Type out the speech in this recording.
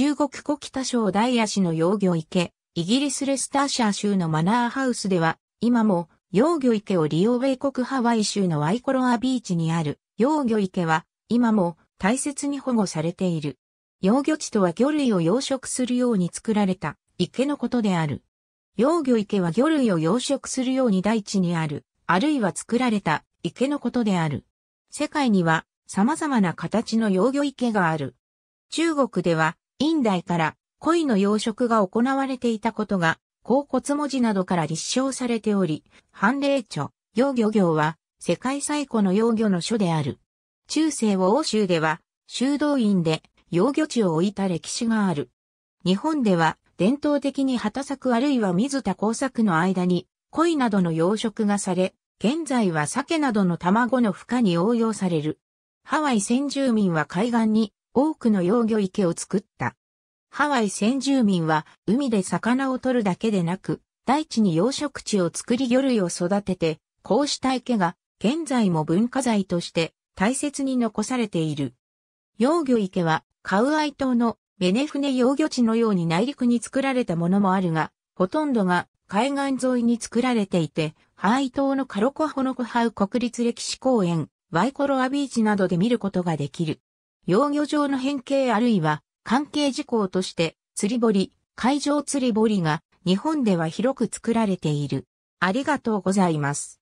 中国古北省大谷市の幼魚池、イギリスレスターシャー州のマナーハウスでは、今も幼魚池を利用米国ハワイ州のワイコロアビーチにある幼魚池は、今も大切に保護されている。幼魚地とは魚類を養殖するように作られた池のことである。幼魚池は魚類を養殖するように大地にある、あるいは作られた池のことである。世界には様々な形の幼魚池がある。中国では院代から鯉の養殖が行われていたことが、甲骨文字などから立証されており、判例著、養魚業は、世界最古の養魚の書である。中世を欧州では、修道院で養魚地を置いた歴史がある。日本では、伝統的に畑作あるいは水田工作の間に、鯉などの養殖がされ、現在は鮭などの卵の孵化に応用される。ハワイ先住民は海岸に多くの養魚池を作った。ハワイ先住民は海で魚を取るだけでなく、大地に養殖地を作り魚類を育てて、こうした池が現在も文化財として大切に残されている。養魚池はカウアイ島のメネフネ養魚地のように内陸に作られたものもあるが、ほとんどが海岸沿いに作られていて、ハワイ島のカロコホノコハウ国立歴史公園、ワイコロアビーチなどで見ることができる。養魚場の変形あるいは関係事項として、釣り堀、海上釣り堀が日本では広く作られている。ありがとうございます。